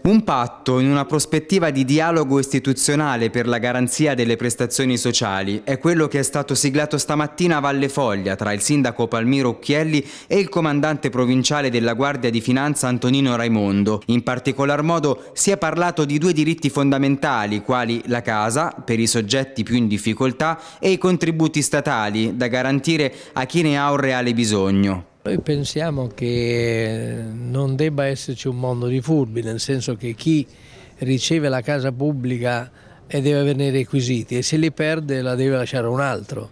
Un patto in una prospettiva di dialogo istituzionale per la garanzia delle prestazioni sociali è quello che è stato siglato stamattina a Valle Foglia tra il sindaco Palmiro Occhielli e il comandante provinciale della Guardia di Finanza Antonino Raimondo. In particolar modo si è parlato di due diritti fondamentali quali la casa per i soggetti più in difficoltà e i contributi statali da garantire a chi ne ha un reale bisogno. Noi pensiamo che non debba esserci un mondo di furbi, nel senso che chi riceve la casa pubblica deve averne i requisiti e se li perde la deve lasciare un altro.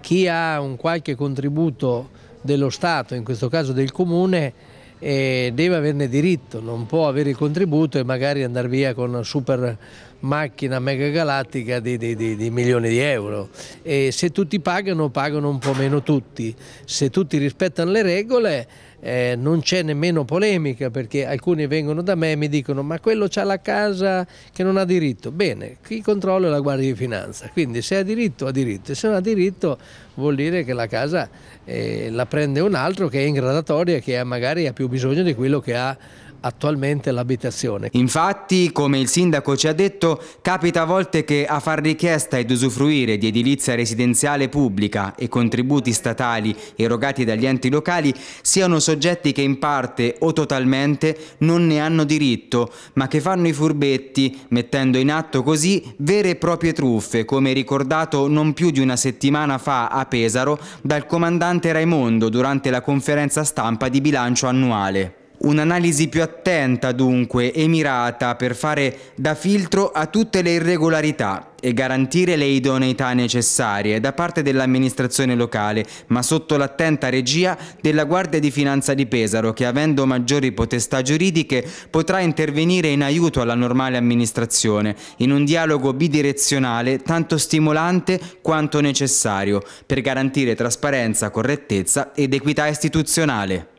Chi ha un qualche contributo dello Stato, in questo caso del Comune, eh, deve averne diritto, non può avere il contributo e magari andare via con super macchina megagalattica di, di, di, di, milioni di euro e se tutti pagano pagano un po' meno tutti, se tutti rispettano le regole eh, non c'è nemmeno polemica perché alcuni vengono da me e mi dicono ma quello c'ha la casa che non ha diritto, bene, chi controlla la Guardia di Finanza, quindi se ha diritto ha diritto e se non ha diritto vuol dire che la casa eh, la prende un altro che è in gradatoria, che ha, magari ha più bisogno di quello che ha attualmente l'abitazione. Infatti, come il sindaco ci ha detto, capita a volte che a far richiesta ed usufruire di edilizia residenziale pubblica e contributi statali erogati dagli enti locali siano soggetti che in parte o totalmente non ne hanno diritto, ma che fanno i furbetti, mettendo in atto così vere e proprie truffe, come ricordato non più di una settimana fa a Pesaro dal comandante Raimondo durante la conferenza stampa di bilancio annuale. Un'analisi più attenta dunque e mirata per fare da filtro a tutte le irregolarità e garantire le idoneità necessarie da parte dell'amministrazione locale, ma sotto l'attenta regia della Guardia di Finanza di Pesaro che avendo maggiori potestà giuridiche potrà intervenire in aiuto alla normale amministrazione in un dialogo bidirezionale tanto stimolante quanto necessario per garantire trasparenza, correttezza ed equità istituzionale.